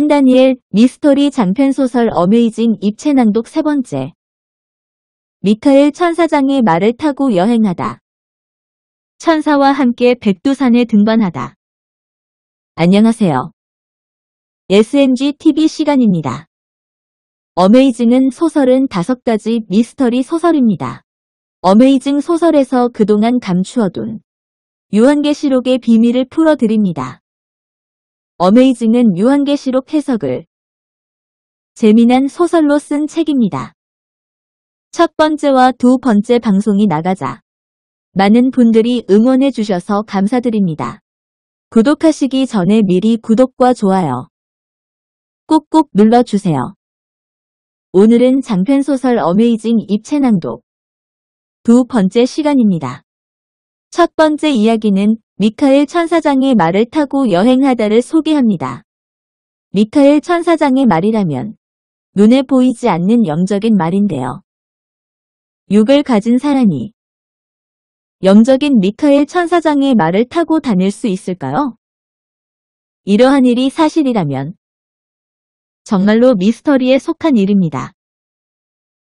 한다니엘 미스터리 장편소설 어메이징 입체 낭독 세 번째 미카엘 천사장의 말을 타고 여행하다. 천사와 함께 백두산에 등반하다. 안녕하세요. SNG TV 시간입니다. 어메이징은 소설은 다섯 가지 미스터리 소설입니다. 어메이징 소설에서 그동안 감추어둔 유한계시록의 비밀을 풀어드립니다. 어메이징은 유한계시록 해석을 재미난 소설로 쓴 책입니다. 첫 번째와 두 번째 방송이 나가자 많은 분들이 응원해 주셔서 감사드립니다. 구독하시기 전에 미리 구독과 좋아요 꾹꾹 눌러주세요. 오늘은 장편소설 어메이징 입체낭독 두 번째 시간입니다. 첫 번째 이야기는 미카엘 천사장의 말을 타고 여행하다를 소개합니다. 미카엘 천사장의 말이라면 눈에 보이지 않는 영적인 말인데요. 육을 가진 사람이 영적인 미카엘 천사장의 말을 타고 다닐 수 있을까요? 이러한 일이 사실이라면 정말로 미스터리에 속한 일입니다.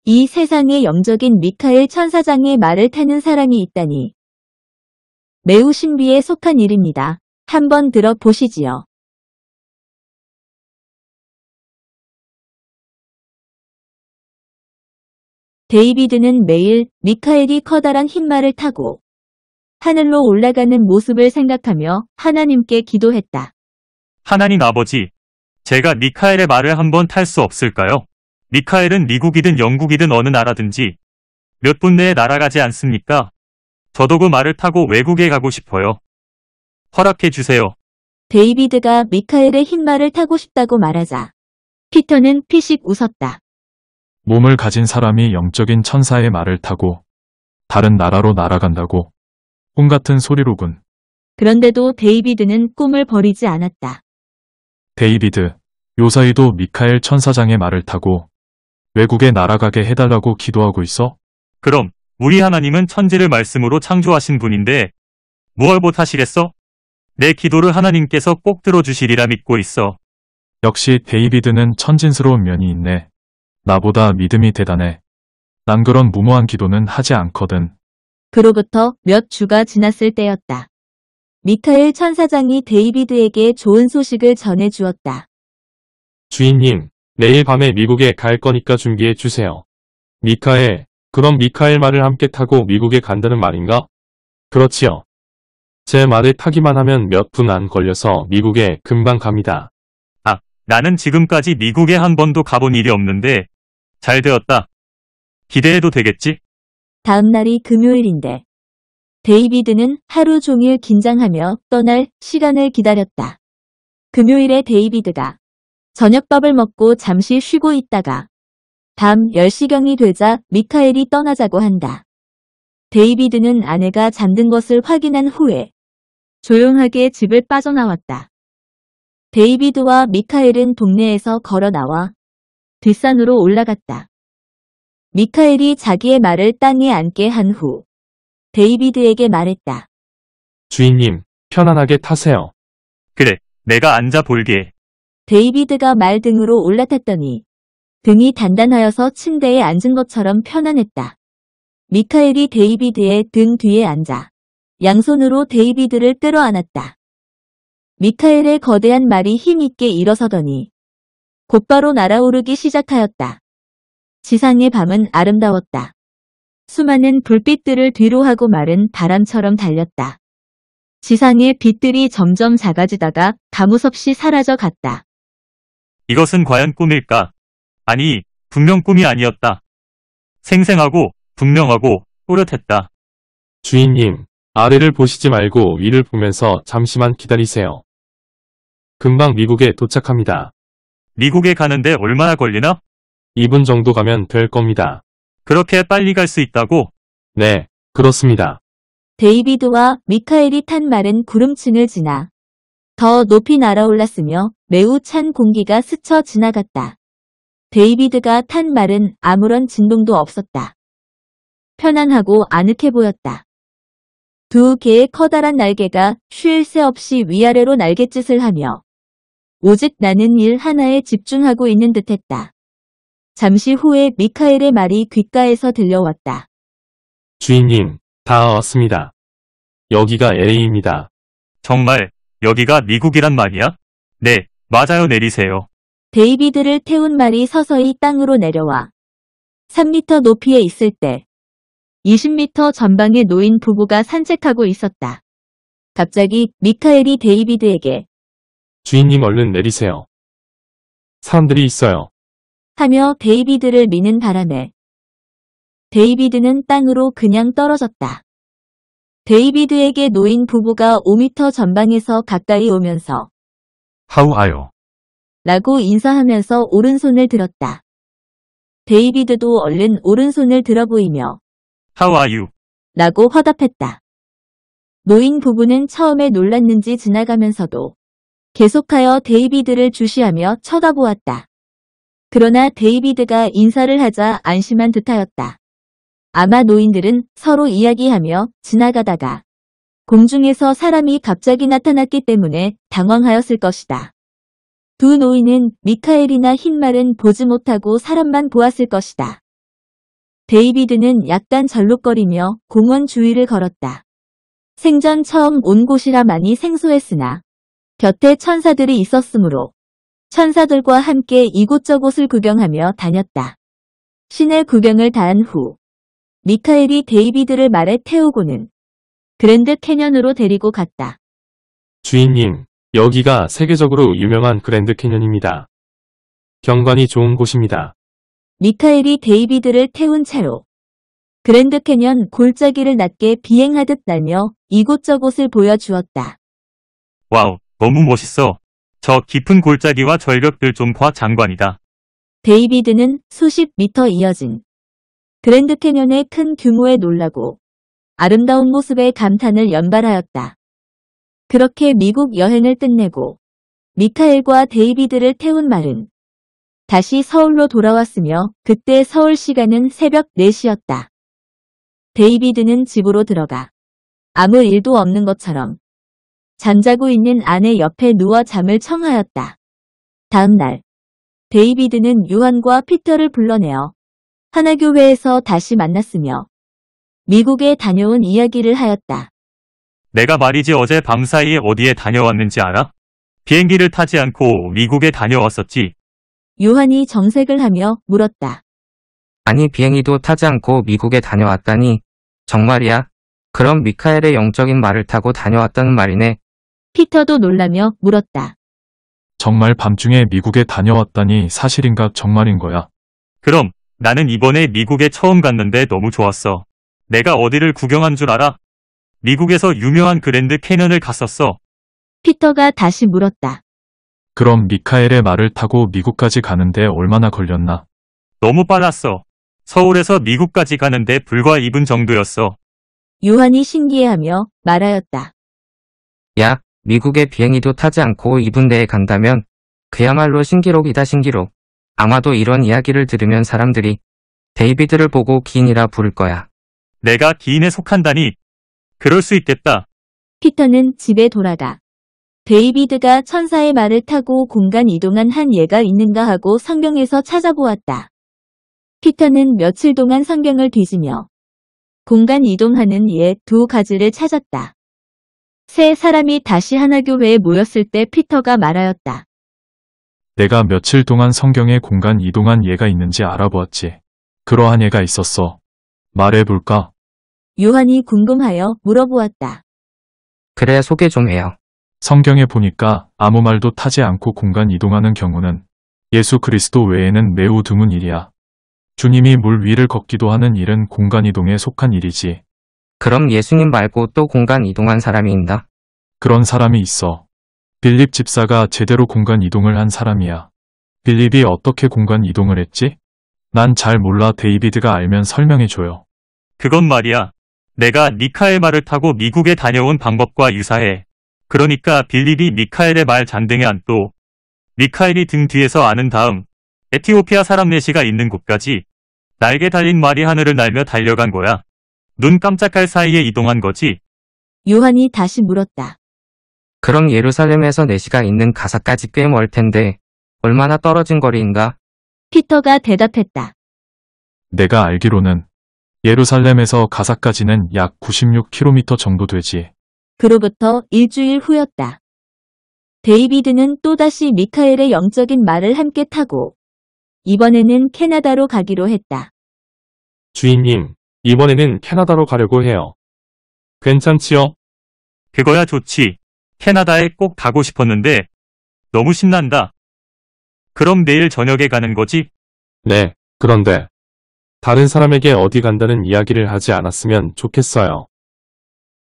이 세상에 영적인 미카엘 천사장의 말을 타는 사람이 있다니 매우 신비에 속한 일입니다. 한번 들어보시지요. 데이비드는 매일 미카엘이 커다란 흰말을 타고 하늘로 올라가는 모습을 생각하며 하나님께 기도했다. 하나님 아버지, 제가 미카엘의 말을 한번 탈 수 없을까요? 미카엘은 미국이든 영국이든 어느 나라든지 몇 분 내에 날아가지 않습니까? 저도그 말을 타고 외국에 가고 싶어요. 허락해 주세요. 데이비드가 미카엘의 흰말을 타고 싶다고 말하자 피터는 피식 웃었다. 몸을 가진 사람이 영적인 천사의 말을 타고 다른 나라로 날아간다고 꿈같은 소리로군. 그런데도 데이비드는 꿈을 버리지 않았다. 데이비드, 요사이도 미카엘 천사장의 말을 타고 외국에 날아가게 해달라고 기도하고 있어? 그럼 우리 하나님은 천지를 말씀으로 창조하신 분인데 무얼 못하시겠어? 내 기도를 하나님께서 꼭 들어주시리라 믿고 있어. 역시 데이비드는 천진스러운 면이 있네. 나보다 믿음이 대단해. 난 그런 무모한 기도는 하지 않거든. 그로부터 몇 주가 지났을 때였다. 미카엘 천사장이 데이비드에게 좋은 소식을 전해주었다. 주인님, 내일 밤에 미국에 갈 거니까 준비해 주세요. 미카엘, 그럼 미카엘 말을 함께 타고 미국에 간다는 말인가? 그렇지요. 제 말을 타기만 하면 몇 분 안 걸려서 미국에 금방 갑니다. 아, 나는 지금까지 미국에 한 번도 가본 일이 없는데 잘 되었다. 기대해도 되겠지? 다음 날이 금요일인데 데이비드는 하루 종일 긴장하며 떠날 시간을 기다렸다. 금요일에 데이비드가 저녁밥을 먹고 잠시 쉬고 있다가 밤 10시경이 되자 미카엘이 떠나자고 한다. 데이비드는 아내가 잠든 것을 확인한 후에 조용하게 집을 빠져나왔다. 데이비드와 미카엘은 동네에서 걸어 나와 뒷산으로 올라갔다. 미카엘이 자기의 말을 땅에 앉게 한 후 데이비드에게 말했다. 주인님, 편안하게 타세요. 그래, 내가 앉아 볼게. 데이비드가 말 등으로 올라탔더니 등이 단단하여서 침대에 앉은 것처럼 편안했다. 미카엘이 데이비드의 등 뒤에 앉아 양손으로 데이비드를 끌어안았다. 미카엘의 거대한 말이 힘있게 일어서더니 곧바로 날아오르기 시작하였다. 지상의 밤은 아름다웠다. 수많은 불빛들을 뒤로 하고 마른 바람처럼 달렸다. 지상의 빛들이 점점 작아지다가 가무섭이 사라져 갔다. 이것은 과연 꿈일까? 아니, 분명 꿈이 아니었다. 생생하고 분명하고 뿌렷했다 주인님, 아래를 보시지 말고 위를 보면서 잠시만 기다리세요. 금방 미국에 도착합니다. 미국에 가는데 얼마나 걸리나? 2분 정도 가면 될 겁니다. 그렇게 빨리 갈 수 있다고? 네, 그렇습니다. 데이비드와 미카엘이 탄 말은 구름층을 지나 더 높이 날아올랐으며 매우 찬 공기가 스쳐 지나갔다. 데이비드가 탄 말은 아무런 진동도 없었다. 편안하고 아늑해 보였다. 두 개의 커다란 날개가 쉴 새 없이 위아래로 날갯짓을 하며 오직 나는 일 하나에 집중하고 있는 듯했다. 잠시 후에 미카엘의 말이 귓가에서 들려왔다. 주인님, 다 왔습니다. 여기가 LA입니다. 정말 여기가 미국이란 말이야? 네, 맞아요 내리세요. 데이비드를 태운 말이 서서히 땅으로 내려와 3미터 높이에 있을 때 20미터 전방에 노인 부부가 산책하고 있었다. 갑자기 미카엘이 데이비드에게 주인님 얼른 내리세요. 사람들이 있어요. 하며 데이비드를 미는 바람에 데이비드는 땅으로 그냥 떨어졌다. 데이비드에게 노인 부부가 5미터 전방에서 가까이 오면서 How are you? 라고 인사하면서 오른손을 들었다. 데이비드도 얼른 오른손을 들어보이며 How are you? 라고 화답했다. 노인 부부는 처음에 놀랐는지 지나가면서도 계속하여 데이비드를 주시하며 쳐다보았다. 그러나 데이비드가 인사를 하자 안심한 듯하였다. 아마 노인들은 서로 이야기하며 지나가다가 공중에서 사람이 갑자기 나타났기 때문에 당황하였을 것이다. 두 노인은 미카엘이나 흰말은 보지 못하고 사람만 보았을 것이다. 데이비드는 약간 절룩거리며 공원 주위를 걸었다. 생전 처음 온 곳이라 많이 생소했으나 곁에 천사들이 있었으므로 천사들과 함께 이곳저곳을 구경하며 다녔다. 시내 구경을 다한 후 미카엘이 데이비드를 말에 태우고는 그랜드 캐년으로 데리고 갔다. 주인님, 여기가 세계적으로 유명한 그랜드 캐년입니다. 경관이 좋은 곳입니다. 미카엘이 데이비드를 태운 차로 그랜드 캐년 골짜기를 낮게 비행하듯 날며 이곳저곳을 보여주었다. 와우, 너무 멋있어. 저 깊은 골짜기와 절벽들 좀 봐 장관이다. 데이비드는 수십 미터 이어진 그랜드 캐년의 큰 규모에 놀라고 아름다운 모습에 감탄을 연발하였다. 그렇게 미국 여행을 끝내고 미카엘과 데이비드를 태운 말은 다시 서울로 돌아왔으며 그때 서울 시간은 새벽 4시였다. 데이비드는 집으로 들어가 아무 일도 없는 것처럼 잠자고 있는 아내 옆에 누워 잠을 청하였다. 다음 날 데이비드는 유한과 피터를 불러내어 하나교회에서 다시 만났으며 미국에 다녀온 이야기를 하였다. 내가 말이지 어제 밤사이에 어디에 다녀왔는지 알아? 비행기를 타지 않고 미국에 다녀왔었지. 요한이 정색을 하며 물었다. 아니 비행기도 타지 않고 미국에 다녀왔다니. 정말이야? 그럼 미카엘의 영적인 말을 타고 다녀왔다는 말이네. 피터도 놀라며 물었다. 정말 밤중에 미국에 다녀왔다니 사실인가 정말인 거야. 그럼 나는 이번에 미국에 처음 갔는데 너무 좋았어. 내가 어디를 구경한 줄 알아? 미국에서 유명한 그랜드 캐년을 갔었어. 피터가 다시 물었다. 그럼 미카엘의 말을 타고 미국까지 가는데 얼마나 걸렸나? 너무 빨랐어. 서울에서 미국까지 가는데 불과 2분 정도였어. 유한이 신기해하며 말하였다. 야, 미국의 비행기도 타지 않고 2분 내에 간다면 그야말로 신기록이다 신기록. 아마도 이런 이야기를 들으면 사람들이 데이비드를 보고 기인이라 부를 거야. 내가 기인에 속한다니 그럴 수 있겠다. 피터는 집에 돌아다. 데이비드가 천사의 말을 타고 공간 이동한 한 예가 있는가 하고 성경에서 찾아보았다. 피터는 며칠 동안 성경을 뒤지며 공간 이동하는 예 두 가지를 찾았다. 세 사람이 다시 하나교회에 모였을 때 피터가 말하였다. 내가 며칠 동안 성경에 공간 이동한 예가 있는지 알아보았지. 그러한 예가 있었어. 말해볼까? 요한이 궁금하여 물어보았다. 그래 소개 좀 해요. 성경에 보니까 아무 말도 타지 않고 공간 이동하는 경우는 예수 그리스도 외에는 매우 드문 일이야. 주님이 물 위를 걷기도 하는 일은 공간 이동에 속한 일이지. 그럼 예수님 말고 또 공간 이동한 사람이 있나? 그런 사람이 있어. 빌립 집사가 제대로 공간 이동을 한 사람이야. 빌립이 어떻게 공간 이동을 했지? 난 잘 몰라 데이비드가 알면 설명해줘요. 그건 말이야. 내가 미카엘 말을 타고 미국에 다녀온 방법과 유사해. 그러니까 빌립이 미카엘의 말 잔등에 안고 미카엘이 등 뒤에서 아는 다음 에티오피아 사람네시가 있는 곳까지 날개 달린 말이 하늘을 날며 달려간 거야. 눈 깜짝할 사이에 이동한 거지. 요한이 다시 물었다. 그럼 예루살렘에서 내시가 있는 가사까지 꽤 멀 텐데 얼마나 떨어진 거리인가? 피터가 대답했다. 내가 알기로는 예루살렘에서 가사까지는 약 96km 정도 되지. 그로부터 일주일 후였다. 데이비드는 또다시 미카엘의 영적인 말을 함께 타고 이번에는 캐나다로 가기로 했다. 주인님, 이번에는 캐나다로 가려고 해요. 괜찮지요? 그거야 좋지. 캐나다에 꼭 가고 싶었는데 너무 신난다. 그럼 내일 저녁에 가는 거지? 네, 그런데 다른 사람에게 어디 간다는 이야기를 하지 않았으면 좋겠어요.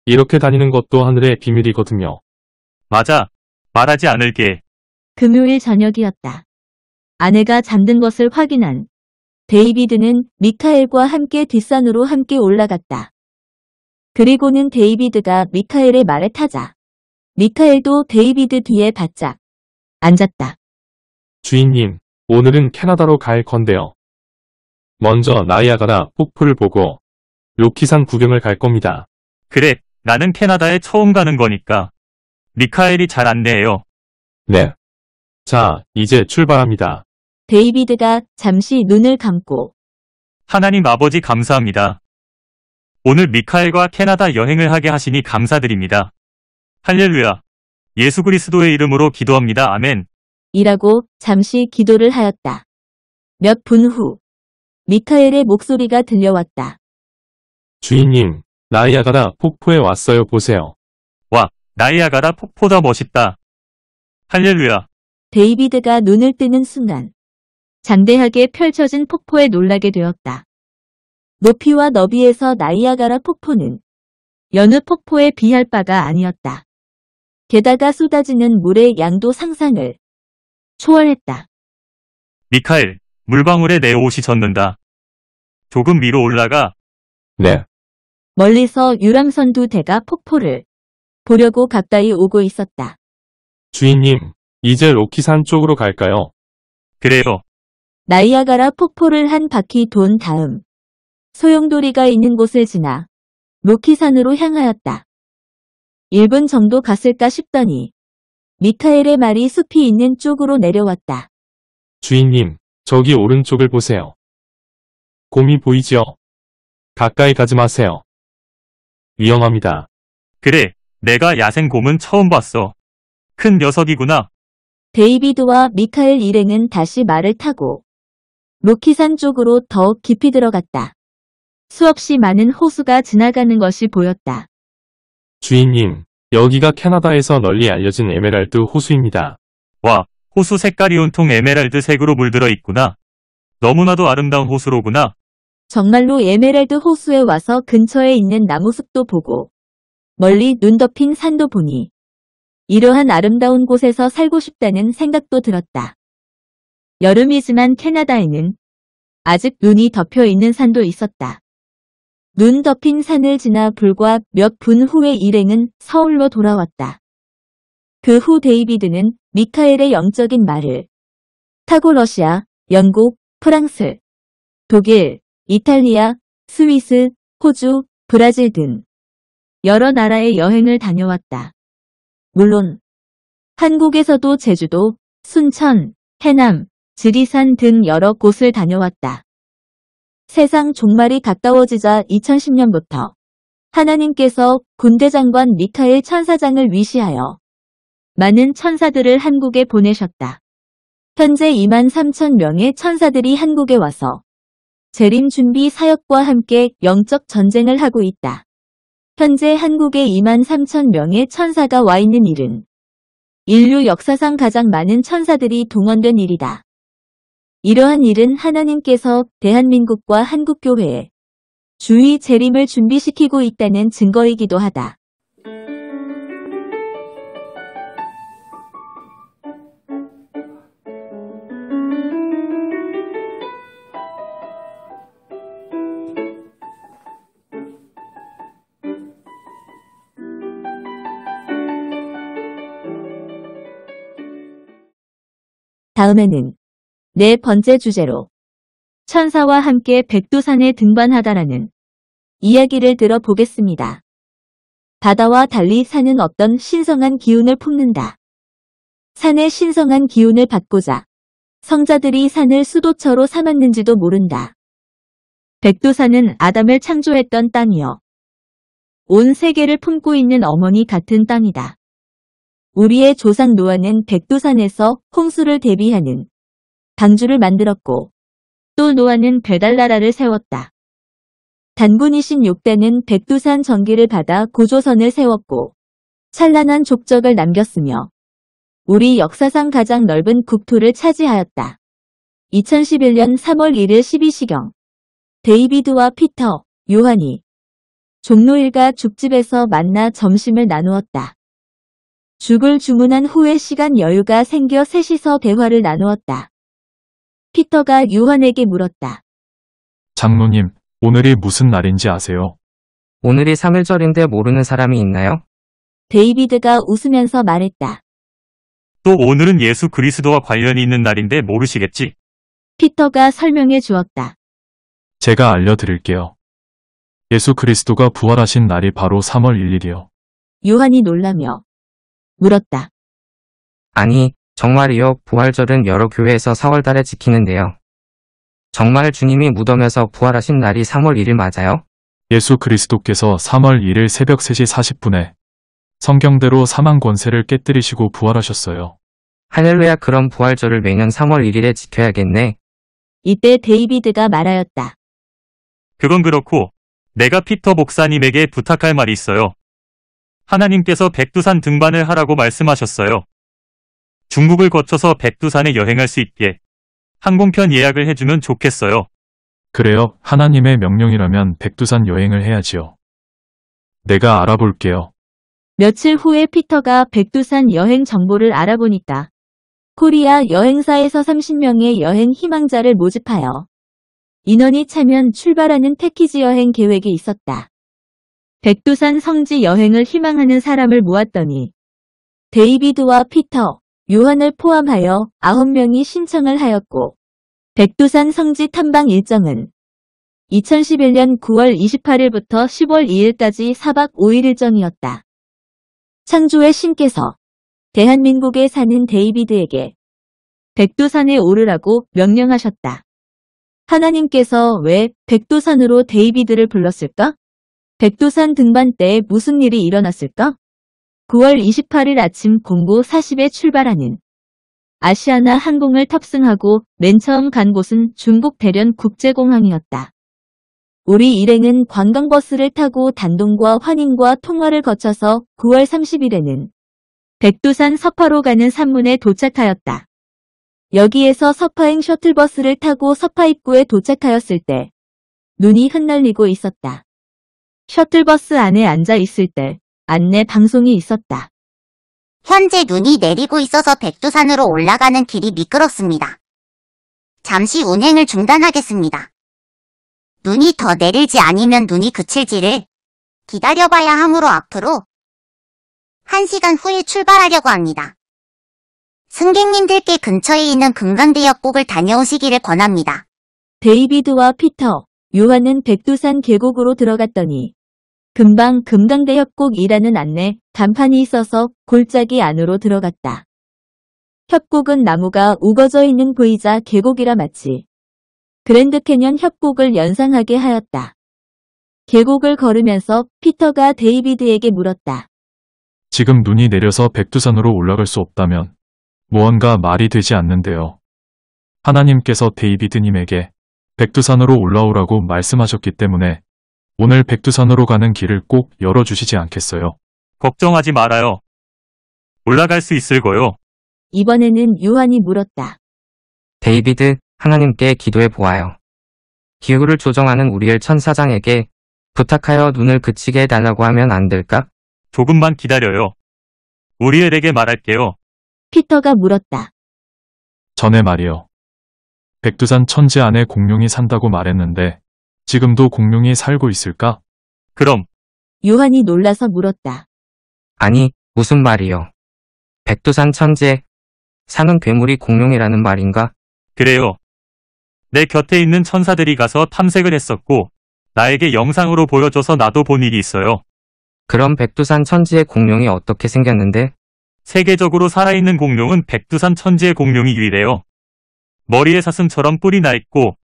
이렇게 다니는 것도 하늘의 비밀이거든요. 맞아. 말하지 않을게. 금요일 저녁이었다. 아내가 잠든 것을 확인한 데이비드는 미카엘과 함께 뒷산으로 함께 올라갔다. 그리고는 데이비드가 미카엘의 말에 타자. 미카엘도 데이비드 뒤에 바짝 앉았다. 주인님, 오늘은 캐나다로 갈 건데요. 먼저 나이아가라 폭포를 보고 로키산 구경을 갈 겁니다. 그래, 나는 캐나다에 처음 가는 거니까. 미카엘이 잘 안내해요. 네. 자, 이제 출발합니다. 데이비드가 잠시 눈을 감고 하나님 아버지 감사합니다. 오늘 미카엘과 캐나다 여행을 하게 하시니 감사드립니다. 할렐루야. 예수 그리스도의 이름으로 기도합니다. 아멘. 이라고 잠시 기도를 하였다. 몇분후 미카엘의 목소리가 들려왔다. 주인님, 나이아가라 폭포에 왔어요 보세요. 와, 나이아가라 폭포다 멋있다. 할렐루야. 데이비드가 눈을 뜨는 순간 장대하게 펼쳐진 폭포에 놀라게 되었다. 높이와 너비에서 나이아가라 폭포는 여느 폭포에 비할 바가 아니었다. 게다가 쏟아지는 물의 양도 상상을 초월했다. 미카엘, 물방울에 내 옷이 젖는다. 조금 위로 올라가 네. 멀리서 유람선두 대가 폭포를 보려고 가까이 오고 있었다. 주인님, 이제 로키산 쪽으로 갈까요? 그래요. 나이아가라 폭포를 한 바퀴 돈 다음 소용돌이가 있는 곳을 지나 로키산으로 향하였다. 1분 정도 갔을까 싶더니 미타엘의 말이 숲이 있는 쪽으로 내려왔다. 주인님, 저기 오른쪽을 보세요. 곰이 보이지요? 가까이 가지 마세요. 위험합니다. 그래, 내가 야생곰은 처음 봤어. 큰 녀석이구나. 데이비드와 미카엘 일행은 다시 말을 타고 로키산 쪽으로 더 깊이 들어갔다. 수없이 많은 호수가 지나가는 것이 보였다. 주인님, 여기가 캐나다에서 널리 알려진 에메랄드 호수입니다. 와, 호수 색깔이 온통 에메랄드색으로 물들어 있구나. 너무나도 아름다운 호수로구나. 정말로 에메랄드 호수에 와서 근처에 있는 나무숲도 보고 멀리 눈 덮인 산도 보니 이러한 아름다운 곳에서 살고 싶다는 생각도 들었다. 여름이지만 캐나다에는 아직 눈이 덮여 있는 산도 있었다. 눈 덮인 산을 지나 불과 몇 분 후에 일행은 서울로 돌아왔다. 그후 데이비드는 미카엘의 영적인 말을 타고 러시아, 영국, 프랑스, 독일, 이탈리아, 스위스, 호주, 브라질 등 여러 나라의 여행을 다녀왔다. 물론 한국에서도 제주도, 순천, 해남, 지리산 등 여러 곳을 다녀왔다. 세상 종말이 가까워지자 2010년부터 하나님께서 군대 장관 미카엘 천사장을 위시하여 많은 천사들을 한국에 보내셨다. 현재 2만 3천 명의 천사들이 한국에 와서 재림 준비 사역과 함께 영적 전쟁을 하고 있다. 현재 한국에 2만 3천 명의 천사가 와 있는 일은 인류 역사상 가장 많은 천사들이 동원된 일이다. 이러한 일은 하나님께서 대한민국과 한국교회에 주의 재림을 준비시키고 있다는 증거이기도 하다. 다음에는 네 번째 주제로 천사와 함께 백두산에 등반하다라는 이야기를 들어보겠습니다. 바다와 달리 산은 어떤 신성한 기운을 품는다. 산의 신성한 기운을 받고자 성자들이 산을 수도처로 삼았는지도 모른다. 백두산은 아담을 창조했던 땅이요. 온 세계를 품고 있는 어머니 같은 땅이다. 우리의 조상 노아는 백두산에서 홍수를 대비하는 방주를 만들었고 또 노아는 배달나라를 세웠다. 단군이신 욕단은 백두산 전기를 받아 구조선을 세웠고 찬란한 족적을 남겼으며 우리 역사상 가장 넓은 국토를 차지하였다. 2011년 3월 1일 12시경 데이비드와 피터, 요한이 종로 일가 죽집에서 만나 점심을 나누었다. 죽을 주문한 후에 시간 여유가 생겨 셋이서 대화를 나누었다. 피터가 유한에게 물었다. 장로님, 오늘이 무슨 날인지 아세요? 오늘이 3일절인데 모르는 사람이 있나요? 데이비드가 웃으면서 말했다. 또 오늘은 예수 그리스도와 관련이 있는 날인데 모르시겠지? 피터가 설명해 주었다. 제가 알려드릴게요. 예수 그리스도가 부활하신 날이 바로 3월 1일이요. 요한이 놀라며 물었다. 아니, 정말이요. 부활절은 여러 교회에서 4월달에 지키는데요. 정말 주님이 무덤에서 부활하신 날이 3월 1일 맞아요? 예수 그리스도께서 3월 1일 새벽 3시 40분에 성경대로 사망 권세를 깨뜨리시고 부활하셨어요. 할렐루야 그럼 부활절을 매년 3월 1일에 지켜야겠네. 이때 데이비드가 말하였다. 그건 그렇고 내가 피터 목사님에게 부탁할 말이 있어요. 하나님께서 백두산 등반을 하라고 말씀하셨어요. 중국을 거쳐서 백두산에 여행할 수 있게 항공편 예약을 해주면 좋겠어요. 그래요. 하나님의 명령이라면 백두산 여행을 해야지요. 내가 알아볼게요. 며칠 후에 피터가 백두산 여행 정보를 알아보니까 코리아 여행사에서 30명의 여행 희망자를 모집하여 인원이 차면 출발하는 패키지 여행 계획이 있었다. 백두산 성지 여행을 희망하는 사람을 모았더니 데이비드와 피터, 요한을 포함하여 9명이 신청을 하였고 백두산 성지 탐방 일정은 2011년 9월 28일부터 10월 2일까지 4박 5일 일정이었다. 창조의 신께서 대한민국에 사는 데이비드에게 백두산에 오르라고 명령하셨다. 하나님께서 왜 백두산으로 데이비드를 불렀을까? 백두산 등반때 무슨 일이 일어났을까? 9월 28일 아침 공고 40에 출발하는 아시아나 항공을 탑승하고 맨 처음 간 곳은 중국 대련 국제공항이었다. 우리 일행은 관광버스를 타고 단동과 환인과 통화를 거쳐서 9월 30일에는 백두산 서파로 가는 산문에 도착하였다. 여기에서 서파행 셔틀버스를 타고 서파 입구에 도착하였을 때 눈이 흩날리고 있었다. 셔틀버스 안에 앉아 있을 때 안내 방송이 있었다. 현재 눈이 내리고 있어서 백두산으로 올라가는 길이 미끄럽습니다. 잠시 운행을 중단하겠습니다. 눈이 더 내릴지 아니면 눈이 그칠지를 기다려봐야 하므로 앞으로 1시간 후에 출발하려고 합니다. 승객님들께 근처에 있는 금강대역 곡을 다녀오시기를 권합니다. 데이비드와 피터, 요한은 백두산 계곡으로 들어갔더니 금방 금강대협곡이라는 안내 간판이 있어서 골짜기 안으로 들어갔다. 협곡은 나무가 우거져 있는 부이자 계곡이라 마치 그랜드 캐년 협곡을 연상하게 하였다. 계곡을 걸으면서 피터가 데이비드에게 물었다. 지금 눈이 내려서 백두산으로 올라갈 수 없다면 무언가 말이 되지 않는데요. 하나님께서 데이비드님에게 백두산으로 올라오라고 말씀하셨기 때문에 오늘 백두산으로 가는 길을 꼭 열어주시지 않겠어요? 걱정하지 말아요. 올라갈 수 있을 거요. 이번에는 유한이 물었다. 데이비드, 하나님께 기도해 보아요. 기후를 조정하는 우리의 천사장에게 부탁하여 눈을 그치게 해달라고 하면 안 될까? 조금만 기다려요. 우리엘에게 말할게요. 피터가 물었다. 전에 말이요. 백두산 천지 안에 공룡이 산다고 말했는데 지금도 공룡이 살고 있을까? 그럼 요한이 놀라서 물었다. 아니, 무슨 말이요? 백두산 천재, 사는 괴물이 공룡이라는 말인가? 그래요. 내 곁에 있는 천사들이 가서 탐색을 했었고 나에게 영상으로 보여줘서 나도 본 일이 있어요. 그럼 백두산 천지의 공룡이 어떻게 생겼는데? 세계적으로 살아있는 공룡은 백두산 천지의 공룡이 유일해요. 머리에 사슴처럼 뿔이 나 있고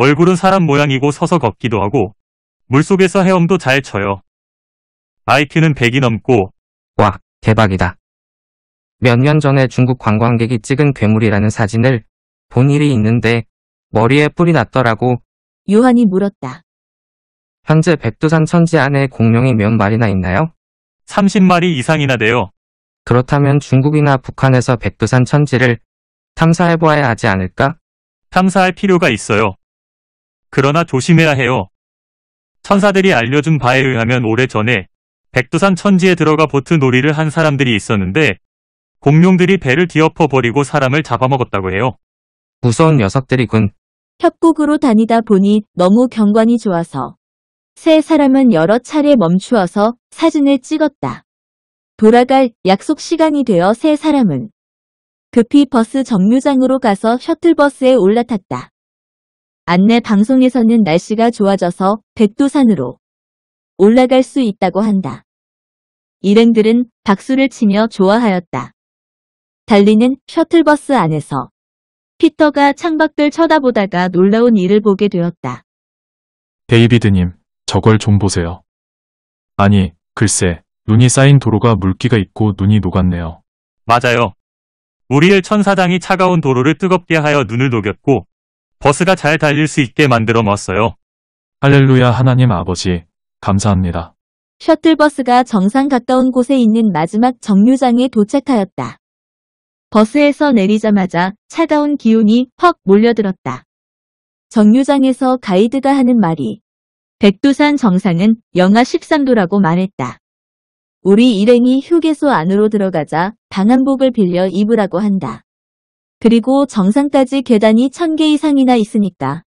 얼굴은 사람 모양이고 서서 걷기도 하고 물속에서 헤엄도 잘 쳐요. IQ는 100이 넘고 와 대박이다. 몇 년 전에 중국 관광객이 찍은 괴물이라는 사진을 본 일이 있는데 머리에 뿔이 났더라고 요한이 물었다. 현재 백두산 천지 안에 공룡이 몇 마리나 있나요? 30마리 이상이나 돼요. 그렇다면 중국이나 북한에서 백두산 천지를 탐사해보아야 하지 않을까? 탐사할 필요가 있어요. 그러나 조심해야 해요. 천사들이 알려준 바에 의하면 오래전에 백두산 천지에 들어가 보트 놀이를 한 사람들이 있었는데 공룡들이 배를 뒤엎어버리고 사람을 잡아먹었다고 해요. 무서운 녀석들이군. 협곡으로 다니다 보니 너무 경관이 좋아서 세 사람은 여러 차례 멈추어서 사진을 찍었다. 돌아갈 약속 시간이 되어 세 사람은 급히 버스 정류장으로 가서 셔틀버스에 올라탔다. 안내 방송에서는 날씨가 좋아져서 백두산으로 올라갈 수 있다고 한다. 일행들은 박수를 치며 좋아하였다. 달리는 셔틀버스 안에서 피터가 창밖을 쳐다보다가 놀라운 일을 보게 되었다. 데이비드님, 저걸 좀 보세요. 아니, 글쎄, 눈이 쌓인 도로가 물기가 있고 눈이 녹았네요. 맞아요. 우리엘 천사장이 차가운 도로를 뜨겁게 하여 눈을 녹였고 버스가 잘 달릴 수 있게 만들어 놨어요. 할렐루야 하나님 아버지 감사합니다. 셔틀버스가 정상 가까운 곳에 있는 마지막 정류장에 도착하였다. 버스에서 내리자마자 차가운 기운이 확 몰려들었다. 정류장에서 가이드가 하는 말이 백두산 정상은 영하 13도라고 말했다. 우리 일행이 휴게소 안으로 들어가자 방한복을 빌려 입으라고 한다. 그리고 정상까지 계단이 1000개 이상이나 있으니까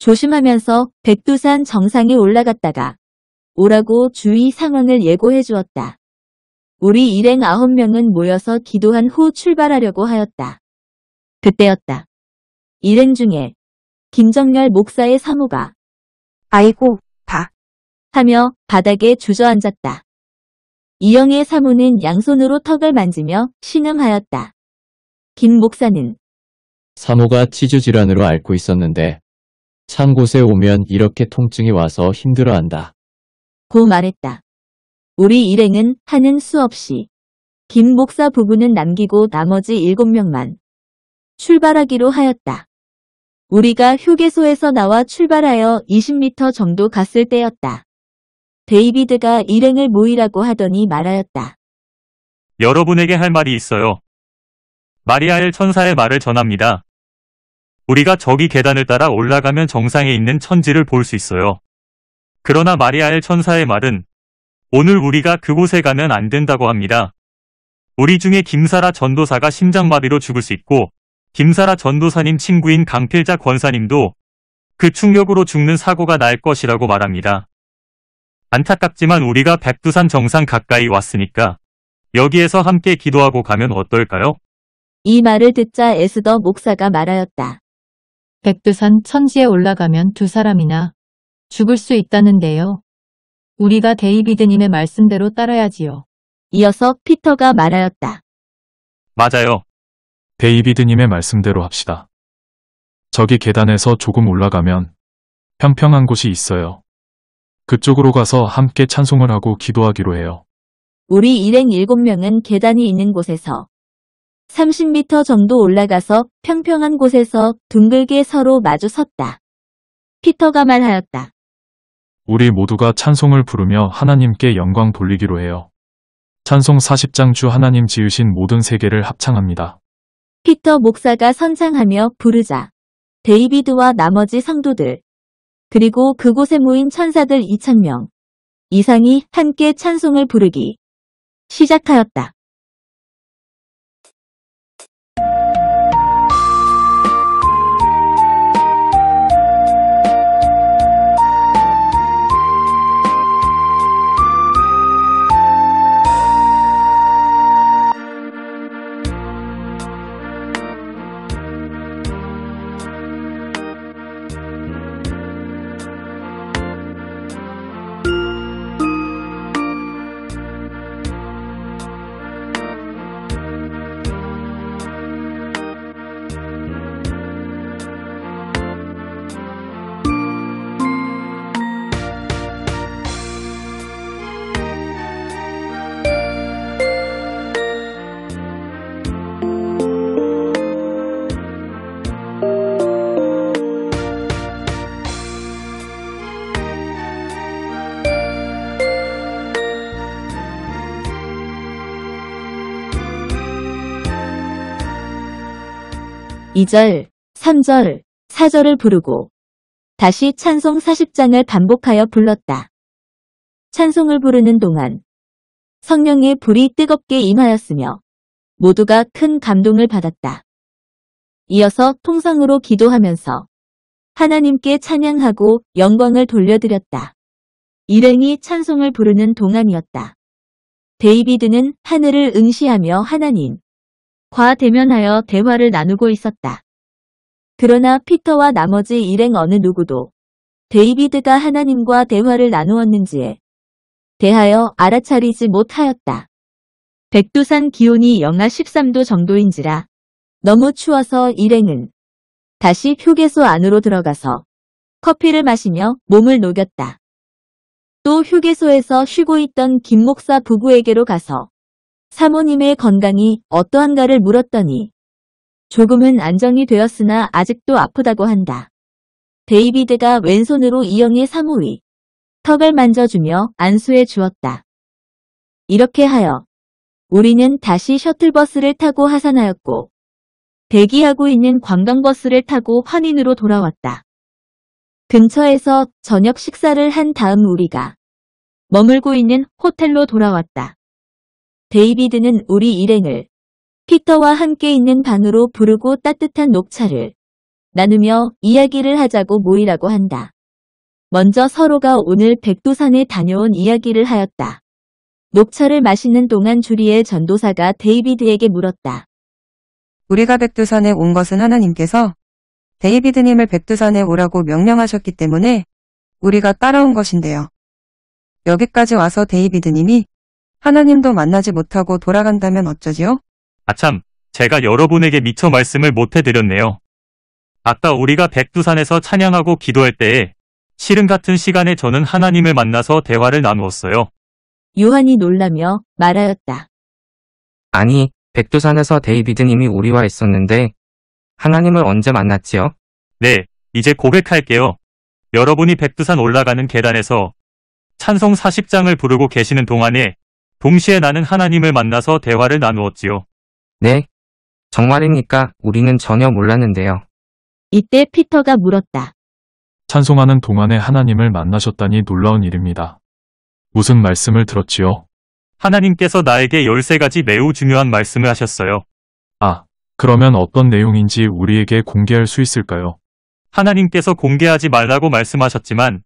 조심하면서 백두산 정상에 올라갔다가 오라고 주위 상황을 예고해 주었다. 우리 일행 아홉 명은 모여서 기도한 후 출발하려고 하였다. 그때였다. 일행 중에 김정열 목사의 사모가 아이고 봐 하며 바닥에 주저앉았다. 이영의 사모는 양손으로 턱을 만지며 신음하였다. 김 목사는 산호가 치주 질환으로 앓고 있었는데 찬 곳에 오면 이렇게 통증이 와서 힘들어한다. 고 말했다. 우리 일행은 하는 수 없이 김 목사 부부는 남기고 나머지 7명만 출발하기로 하였다. 우리가 휴게소에서 나와 출발하여 20m 정도 갔을 때였다. 데이비드가 일행을 모이라고 하더니 말하였다. 여러분에게 할 말이 있어요. 마리아엘 천사의 말을 전합니다. 우리가 저기 계단을 따라 올라가면 정상에 있는 천지를 볼 수 있어요. 그러나 마리아엘 천사의 말은 오늘 우리가 그곳에 가면 안 된다고 합니다. 우리 중에 김사라 전도사가 심장마비로 죽을 수 있고 김사라 전도사님 친구인 강필자 권사님도 그 충격으로 죽는 사고가 날 것이라고 말합니다. 안타깝지만 우리가 백두산 정상 가까이 왔으니까 여기에서 함께 기도하고 가면 어떨까요? 이 말을 듣자 에스더 목사가 말하였다. 백두산 천지에 올라가면 두 사람이나 죽을 수 있다는데요. 우리가 데이비드님의 말씀대로 따라야지요. 이어서 피터가 말하였다. 맞아요. 데이비드님의 말씀대로 합시다. 저기 계단에서 조금 올라가면 평평한 곳이 있어요. 그쪽으로 가서 함께 찬송을 하고 기도하기로 해요. 우리 일행 7 명은 계단이 있는 곳에서 30m 정도 올라가서 평평한 곳에서 둥글게 서로 마주 섰다. 피터가 말하였다. 우리 모두가 찬송을 부르며 하나님께 영광 돌리기로 해요. 찬송 40장 주 하나님 지으신 모든 세계를 합창합니다. 피터 목사가 선창하며 부르자 데이비드와 나머지 성도들 그리고 그곳에 모인 천사들 2천명 이상이 함께 찬송을 부르기 시작하였다. 2절, 3절, 4절을 부르고 다시 찬송 40장을 반복하여 불렀다. 찬송을 부르는 동안 성령의 불이 뜨겁게 임하였으며 모두가 큰 감동을 받았다. 이어서 통성으로 기도하면서 하나님께 찬양하고 영광을 돌려드렸다. 일행이 찬송을 부르는 동안이었다. 데이비드는 하늘을 응시하며 하나님, 과 대면하여 대화를 나누고 있었다. 그러나 피터와 나머지 일행 어느 누구도 데이비드가 하나님과 대화를 나누었는지에 대하여 알아차리지 못하였다. 백두산 기온이 영하 13도 정도인지라 너무 추워서 일행은 다시 휴게소 안으로 들어가서 커피를 마시며 몸을 녹였다. 또 휴게소에서 쉬고 있던 김 목사 부부에게로 가서 사모님의 건강이 어떠한가를 물었더니 조금은 안정이 되었으나 아직도 아프다고 한다. 데이비드가 왼손으로 이영의 사모위 턱을 만져주며 안수해 주었다. 이렇게 하여 우리는 다시 셔틀버스를 타고 하산하였고 대기하고 있는 관광버스를 타고 환인으로 돌아왔다. 근처에서 저녁 식사를 한 다음 우리가 머물고 있는 호텔로 돌아왔다. 데이비드는 우리 일행을 피터와 함께 있는 방으로 부르고 따뜻한 녹차를 나누며 이야기를 하자고 모이라고 한다. 먼저 서로가 오늘 백두산에 다녀온 이야기를 하였다. 녹차를 마시는 동안 주리의 전도사가 데이비드에게 물었다. 우리가 백두산에 온 것은 하나님께서 데이비드님을 백두산에 오라고 명령하셨기 때문에 우리가 따라온 것인데요. 여기까지 와서 데이비드님이 하나님도 만나지 못하고 돌아간다면 어쩌지요? 아참, 제가 여러분에게 미처 말씀을 못해드렸네요. 아까 우리가 백두산에서 찬양하고 기도할 때에 실은 같은 시간에 저는 하나님을 만나서 대화를 나누었어요. 요한이 놀라며 말하였다. 아니, 백두산에서 데이비드님이 우리와 있었는데 하나님을 언제 만났지요? 네, 이제 고백할게요. 여러분이 백두산 올라가는 계단에서 찬송 40장을 부르고 계시는 동안에 동시에 나는 하나님을 만나서 대화를 나누었지요. 네, 정말입니까? 우리는 전혀 몰랐는데요. 이때 피터가 물었다. 찬송하는 동안에 하나님을 만나셨다니 놀라운 일입니다. 무슨 말씀을 들었지요? 하나님께서 나에게 13가지 매우 중요한 말씀을 하셨어요. 아, 그러면 어떤 내용인지 우리에게 공개할 수 있을까요? 하나님께서 공개하지 말라고 말씀하셨지만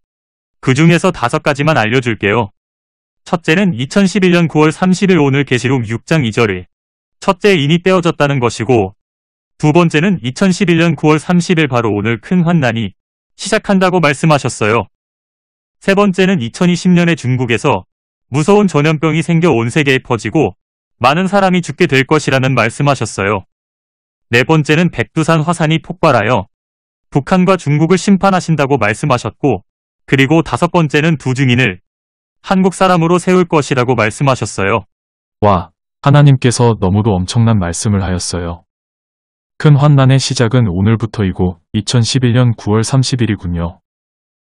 그 중에서 다섯 가지만 알려줄게요. 첫째는 2011년 9월 30일 오늘 게시록 6장 2절을 첫째 인이 떼어졌다는 것이고 두 번째는 2011년 9월 30일 바로 오늘 큰 환난이 시작한다고 말씀하셨어요. 세 번째는 2020년에 중국에서 무서운 전염병이 생겨 온 세계에 퍼지고 많은 사람이 죽게 될 것이라는 말씀하셨어요. 네 번째는 백두산 화산이 폭발하여 북한과 중국을 심판하신다고 말씀하셨고 그리고 다섯 번째는 두 증인을 한국 사람으로 세울 것이라고 말씀하셨어요. 와, 하나님께서 너무도 엄청난 말씀을 하였어요. 큰 환난의 시작은 오늘부터이고 2011년 9월 30일이군요.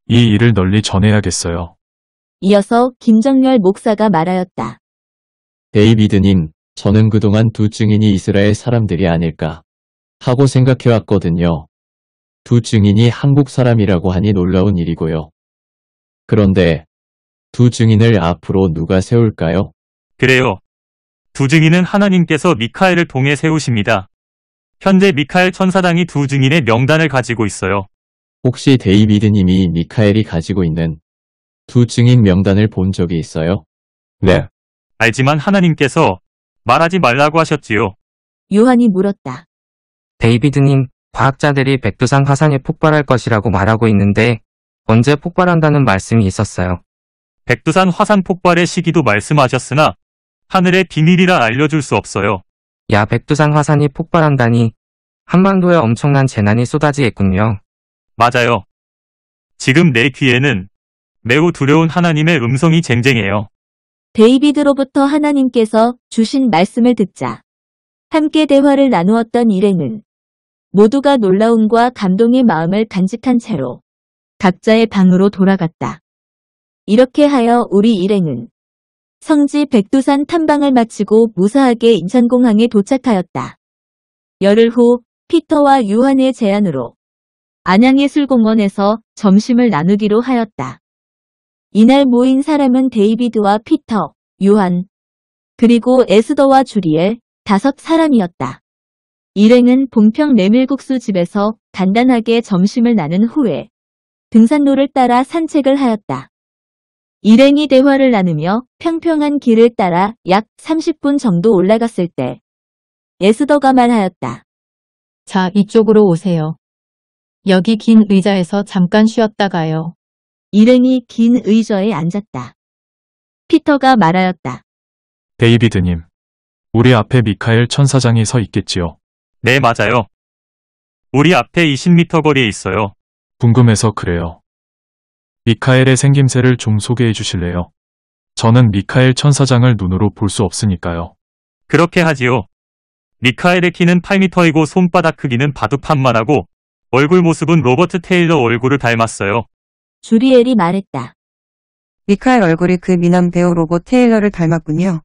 이 일을 널리 전해야겠어요. 이어서 김정렬 목사가 말하였다. 데이비드님, 저는 그동안 두 증인이 이스라엘 사람들이 아닐까 하고 생각해왔거든요. 두 증인이 한국 사람이라고 하니 놀라운 일이고요. 그런데 두 증인을 앞으로 누가 세울까요? 그래요. 두 증인은 하나님께서 미카엘을 통해 세우십니다. 현재 미카엘 천사당이 두 증인의 명단을 가지고 있어요. 혹시 데이비드님이 미카엘이 가지고 있는 두 증인 명단을 본 적이 있어요? 네. 알지만 하나님께서 말하지 말라고 하셨지요. 요한이 물었다. 데이비드님, 과학자들이 백두산 화산에 폭발할 것이라고 말하고 있는데 언제 폭발한다는 말씀이 있었어요. 백두산 화산 폭발의 시기도 말씀하셨으나 하늘의 비밀이라 알려줄 수 없어요. 야 백두산 화산이 폭발한다니 한반도에 엄청난 재난이 쏟아지겠군요. 맞아요. 지금 내 귀에는 매우 두려운 하나님의 음성이 쟁쟁해요. 데이비드로부터 하나님께서 주신 말씀을 듣자 함께 대화를 나누었던 일행은 모두가 놀라움과 감동의 마음을 간직한 채로 각자의 방으로 돌아갔다. 이렇게 하여 우리 일행은 성지 백두산 탐방을 마치고 무사하게 인천공항에 도착하였다. 열흘 후 피터와 유한의 제안으로 안양예술공원에서 점심을 나누기로 하였다. 이날 모인 사람은 데이비드와 피터, 유한, 그리고 에스더와 주리엘 다섯 사람이었다. 일행은 봉평 메밀국수 집에서 간단하게 점심을 나눈 후에 등산로를 따라 산책을 하였다. 일행이 대화를 나누며 평평한 길을 따라 약 30분 정도 올라갔을 때 에스더가 말하였다. 자, 이쪽으로 오세요. 여기 긴 의자에서 잠깐 쉬었다 가요. 일행이 긴 의자에 앉았다. 피터가 말하였다. 데이비드님, 우리 앞에 미카엘 천사장이 서 있겠지요. 네, 맞아요. 우리 앞에 20m 거리에 있어요. 궁금해서 그래요. 미카엘의 생김새를 좀 소개해 주실래요? 저는 미카엘 천사장을 눈으로 볼 수 없으니까요. 그렇게 하지요. 미카엘의 키는 8m이고 손바닥 크기는 바둑판만하고 얼굴 모습은 로버트 테일러 얼굴을 닮았어요. 주리엘이 말했다. 미카엘 얼굴이 그 미남 배우 로버 테일러를 닮았군요.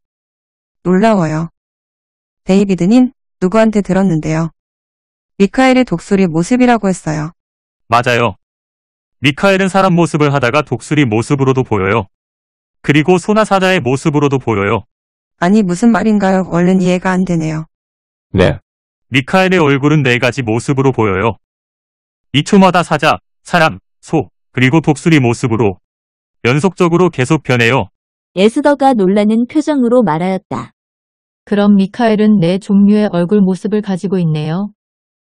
놀라워요. 데이비드님, 누구한테 들었는데요. 미카엘의 독수리 모습이라고 했어요. 맞아요. 미카엘은 사람 모습을 하다가 독수리 모습으로도 보여요. 그리고 소나사자의 모습으로도 보여요. 아니 무슨 말인가요? 얼른 이해가 안 되네요. 네. 미카엘의 얼굴은 네 가지 모습으로 보여요. 2초마다 사자, 사람, 소, 그리고 독수리 모습으로 연속적으로 계속 변해요. 에스더가 놀라는 표정으로 말하였다. 그럼 미카엘은 네 종류의 얼굴 모습을 가지고 있네요.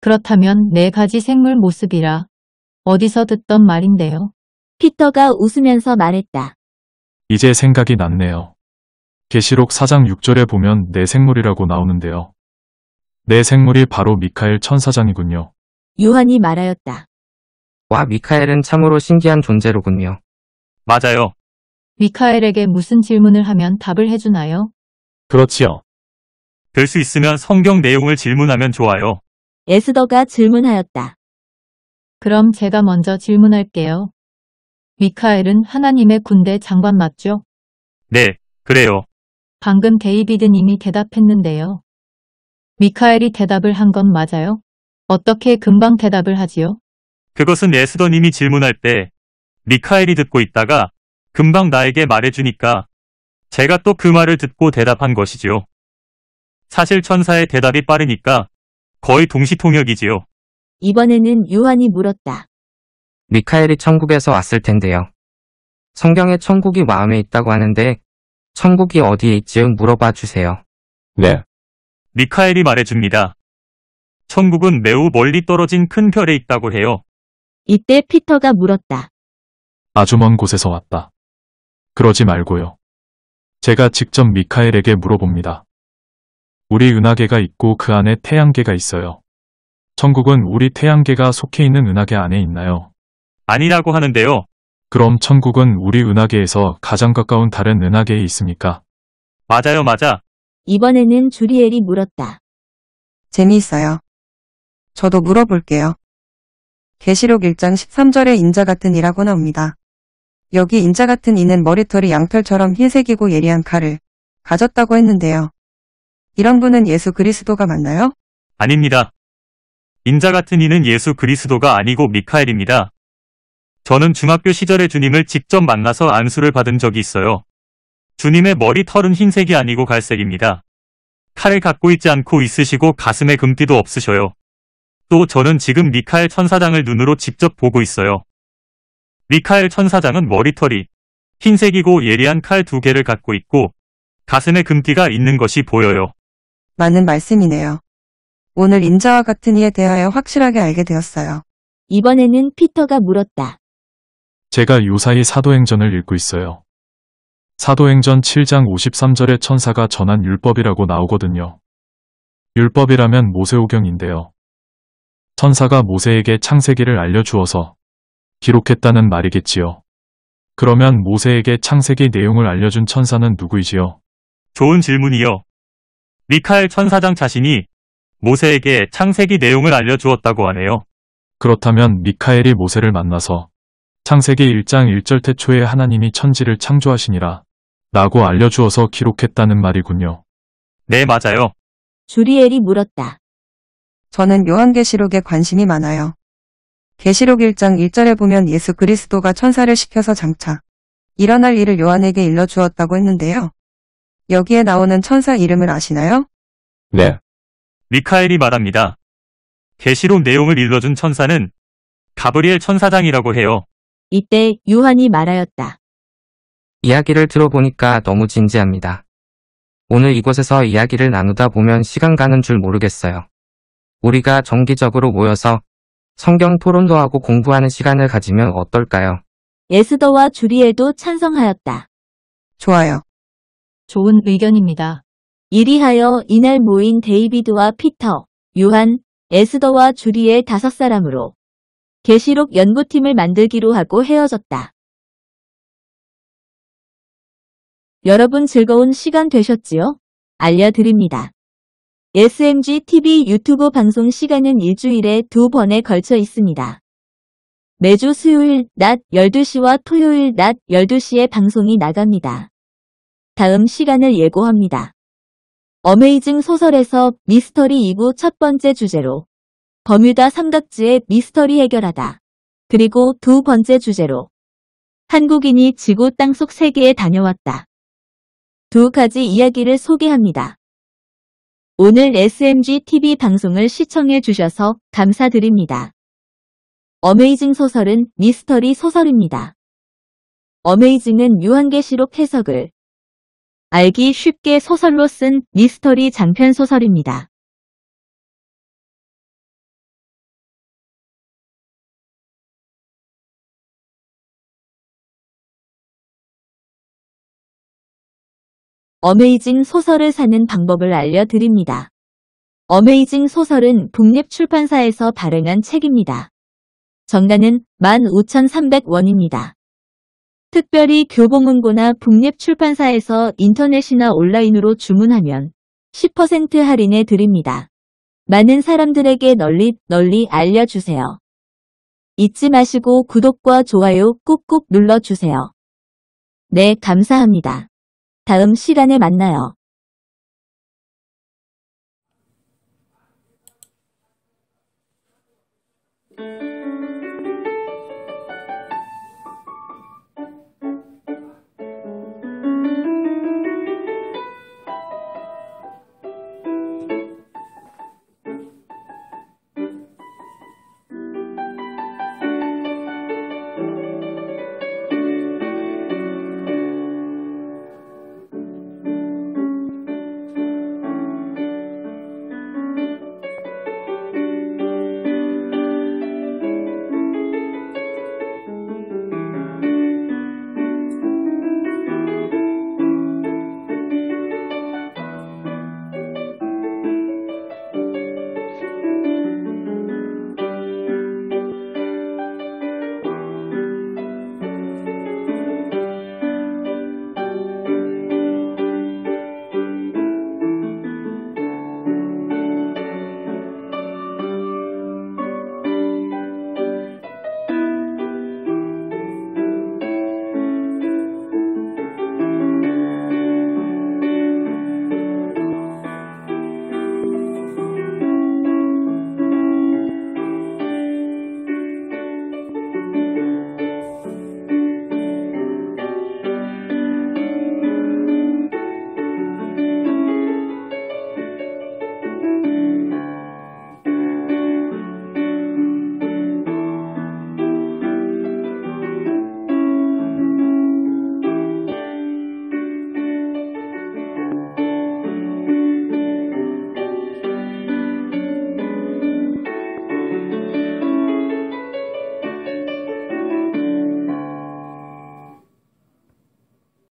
그렇다면 네 가지 생물 모습이라 어디서 듣던 말인데요. 피터가 웃으면서 말했다. 이제 생각이 났네요. 계시록 4장 6절에 보면 내 생물이라고 나오는데요. 내 생물이 바로 미카엘 천사장이군요. 요한이 말하였다. 와 미카엘은 참으로 신기한 존재로군요. 맞아요. 미카엘에게 무슨 질문을 하면 답을 해주나요? 그렇지요. 될 수 있으면 성경 내용을 질문하면 좋아요. 에스더가 질문하였다. 그럼 제가 먼저 질문할게요. 미카엘은 하나님의 군대 장관 맞죠? 네, 그래요. 방금 데이비드님이 대답했는데요. 미카엘이 대답을 한 건 맞아요? 어떻게 금방 대답을 하지요? 그것은 에스더님이 질문할 때 미카엘이 듣고 있다가 금방 나에게 말해주니까 제가 또 그 말을 듣고 대답한 것이지요. 사실 천사의 대답이 빠르니까 거의 동시통역이지요. 이번에는 유한이 물었다. 미카엘이 천국에서 왔을 텐데요. 성경에 천국이 마음에 있다고 하는데 천국이 어디에 있지요? 물어봐 주세요. 네. 미카엘이 말해줍니다. 천국은 매우 멀리 떨어진 큰 별에 있다고 해요. 이때 피터가 물었다. 아주 먼 곳에서 왔다. 그러지 말고요. 제가 직접 미카엘에게 물어봅니다. 우리 은하계가 있고 그 안에 태양계가 있어요. 천국은 우리 태양계가 속해 있는 은하계 안에 있나요? 아니라고 하는데요. 그럼 천국은 우리 은하계에서 가장 가까운 다른 은하계에 있습니까? 맞아요, 맞아. 이번에는 주리엘이 물었다. 재미있어요. 저도 물어볼게요. 계시록 1장 13절에 인자 같은 이라고 나옵니다. 여기 인자 같은 이는 머리털이 양털처럼 흰색이고 예리한 칼을 가졌다고 했는데요. 이런 분은 예수 그리스도가 맞나요? 아닙니다. 인자 같은 이는 예수 그리스도가 아니고 미카엘입니다. 저는 중학교 시절에 주님을 직접 만나서 안수를 받은 적이 있어요. 주님의 머리털은 흰색이 아니고 갈색입니다. 칼을 갖고 있지 않고 있으시고 가슴에 금띠도 없으셔요. 또 저는 지금 미카엘 천사장을 눈으로 직접 보고 있어요. 미카엘 천사장은 머리털이 흰색이고 예리한 칼 두 개를 갖고 있고 가슴에 금띠가 있는 것이 보여요. 많은 말씀이네요. 오늘 인자와 같은 이에 대하여 확실하게 알게 되었어요. 이번에는 피터가 물었다. 제가 요사이 사도행전을 읽고 있어요. 사도행전 7장 53절에 천사가 전한 율법이라고 나오거든요. 율법이라면 모세오경인데요. 천사가 모세에게 창세기를 알려주어서 기록했다는 말이겠지요. 그러면 모세에게 창세기 내용을 알려준 천사는 누구이지요? 좋은 질문이요. 미카엘 천사장 자신이 모세에게 창세기 내용을 알려주었다고 하네요. 그렇다면 미카엘이 모세를 만나서 창세기 1장 1절 태초에 하나님이 천지를 창조하시니라 라고 알려주어서 기록했다는 말이군요. 네, 맞아요. 주리엘이 물었다. 저는 요한계시록에 관심이 많아요. 계시록 1장 1절에 보면 예수 그리스도가 천사를 시켜서 장차 일어날 일을 요한에게 일러주었다고 했는데요. 여기에 나오는 천사 이름을 아시나요? 네. 미카엘이 말합니다. 계시록 내용을 일러준 천사는 가브리엘 천사장이라고 해요. 이때 유한이 말하였다. 이야기를 들어보니까 너무 진지합니다. 오늘 이곳에서 이야기를 나누다 보면 시간 가는 줄 모르겠어요. 우리가 정기적으로 모여서 성경 토론도 하고 공부하는 시간을 가지면 어떨까요? 에스더와 주리엘도 찬성하였다. 좋아요. 좋은 의견입니다. 이리하여 이날 모인 데이비드와 피터, 요한, 에스더와 주리의 다섯 사람으로 계시록 연구팀을 만들기로 하고 헤어졌다. 여러분 즐거운 시간 되셨지요? 알려드립니다. SMG TV 유튜브 방송 시간은 일주일에 두 번에 걸쳐 있습니다. 매주 수요일 낮 12시와 토요일 낮 12시에 방송이 나갑니다. 다음 시간을 예고합니다. 어메이징 소설에서 미스터리 2부 첫 번째 주제로 버뮤다 삼각지의 미스터리 해결하다. 그리고 두 번째 주제로 한국인이 지구 땅속 세계에 다녀왔다. 두 가지 이야기를 소개합니다. 오늘 SMG TV 방송을 시청해 주셔서 감사드립니다. 어메이징 소설은 미스터리 소설입니다. 어메이징은 유한계시록 해석을 알기 쉽게 소설로 쓴 미스터리 장편 소설입니다. 어메이징 소설을 사는 방법을 알려드립니다. 어메이징 소설은 북립출판사에서 발행한 책입니다. 정가는 15,300원입니다. 특별히 교보문고나 북립출판사에서 인터넷이나 온라인으로 주문하면 10% 할인해 드립니다. 많은 사람들에게 널리 널리 알려주세요. 잊지 마시고 구독과 좋아요 꾹꾹 눌러주세요. 네, 감사합니다. 다음 시간에 만나요.